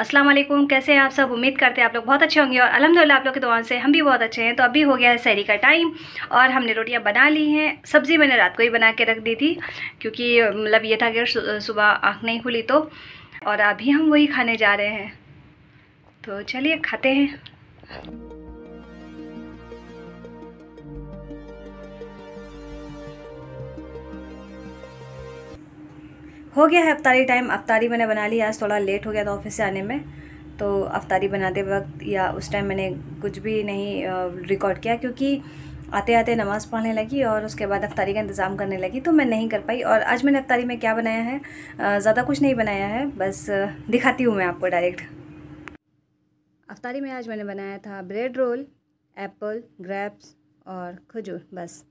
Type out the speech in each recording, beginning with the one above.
अस्सलाम वालेकुम कैसे हैं आप सब उम्मीद करते हैं आप लोग बहुत अच्छे होंगे और अलहमदिल्ला आप लोग की दुआ से हम भी बहुत अच्छे हैं तो अभी हो गया है सहरी का टाइम और हमने रोटियां बना ली हैं सब्ज़ी मैंने रात को ही बना के रख दी थी क्योंकि मतलब ये था कि सुबह आँख नहीं खुली तो और अभी हम वही खाने जा रहे हैं तो चलिए खाते हैं हो गया है अफ्तारी टाइम अफ्तारी मैंने बना ली आज थोड़ा लेट हो गया था ऑफिस से आने में तो अफ्तारी बनाते वक्त या उस टाइम मैंने कुछ भी नहीं रिकॉर्ड किया क्योंकि आते आते नमाज़ पढ़ने लगी और उसके बाद अफ्तारी का इंतज़ाम करने लगी तो मैं नहीं कर पाई और आज मैंने अफ्तारी में क्या बनाया है ज़्यादा कुछ नहीं बनाया है बस दिखाती हूँ मैं आपको डायरेक्ट अफ्तारी में आज मैंने बनाया था ब्रेड रोल एप्पल ग्रेप्स और खजूर बस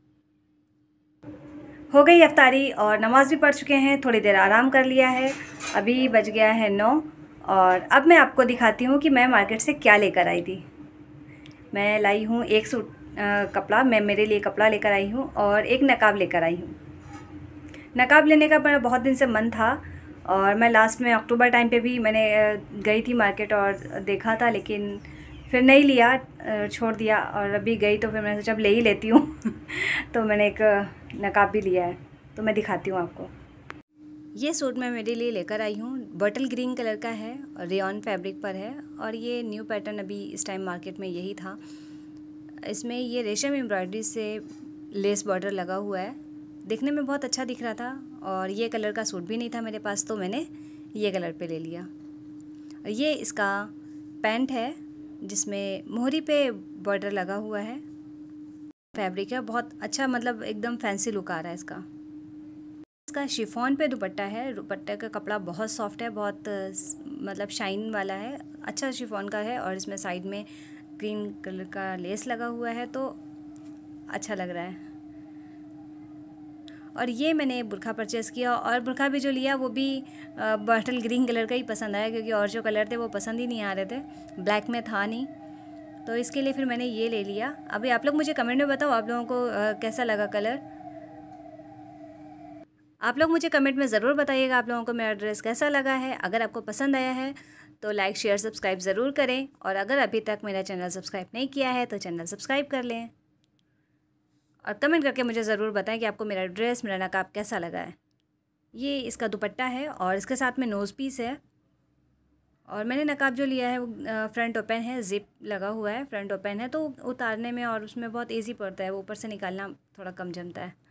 हो गई अफ्तारी और नमाज़ भी पढ़ चुके हैं थोड़ी देर आराम कर लिया है अभी बज गया है नौ और अब मैं आपको दिखाती हूँ कि मैं मार्केट से क्या लेकर आई थी मैं लाई हूँ एक सूट कपड़ा मैं मेरे लिए कपड़ा लेकर आई हूँ और एक नकाब लेकर आई हूँ नकाब लेने का मेरा बहुत दिन से मन था और मैं लास्ट में अक्टूबर टाइम पे भी मैंने गई थी मार्केट और देखा था लेकिन फिर नहीं लिया छोड़ दिया और अभी गई तो फिर मैंने सोचा अब ले ही लेती हूँ तो मैंने एक नकाब भी लिया है तो मैं दिखाती हूँ आपको ये सूट मैं मेरे लिए लेकर आई हूँ बटल ग्रीन कलर का है और रेन फैब्रिक पर है और ये न्यू पैटर्न अभी इस टाइम मार्केट में यही था इसमें ये रेशम एम्ब्रॉयडरी से लेस बॉर्डर लगा हुआ है दिखने में बहुत अच्छा दिख रहा था और ये कलर का सूट भी नहीं था मेरे पास तो मैंने ये कलर पे ले लिया और ये इसका पैंट है जिसमें मोहरी पे बॉर्डर लगा हुआ है फैब्रिक है बहुत अच्छा मतलब एकदम फैंसी लुक आ रहा है इसका इसका शिफॉन पे दुपट्टा है दुपट्टे का कपड़ा बहुत सॉफ्ट है बहुत मतलब शाइन वाला है अच्छा शिफॉन का है और इसमें साइड में ग्रीन कलर का लेस लगा हुआ है तो अच्छा लग रहा है और ये मैंने बुरखा परचेस किया और बुरखा भी जो लिया वो भी बॉटल ग्रीन कलर का ही पसंद आया क्योंकि और जो कलर थे वो पसंद ही नहीं आ रहे थे ब्लैक में था नहीं तो इसके लिए फिर मैंने ये ले लिया अभी आप लोग मुझे कमेंट में बताओ आप लोगों को कैसा लगा कलर आप लोग मुझे कमेंट में ज़रूर बताइएगा आप लोगों को मेरा ड्रेस कैसा लगा है अगर आपको पसंद आया है तो लाइक शेयर सब्सक्राइब ज़रूर करें और अगर अभी तक मेरा चैनल सब्सक्राइब नहीं किया है तो चैनल सब्सक्राइब कर लें और कमेंट करके मुझे ज़रूर बताएं कि आपको मेरा ड्रेस मेरा नकाब कैसा लगा है ये इसका दुपट्टा है और इसके साथ में नोज़ पीस है और मैंने नकाब जो लिया है वो फ्रंट ओपन है जिप लगा हुआ है फ्रंट ओपन है तो उतारने में और उसमें बहुत ईजी पड़ता है वो ऊपर से निकालना थोड़ा कम जमता है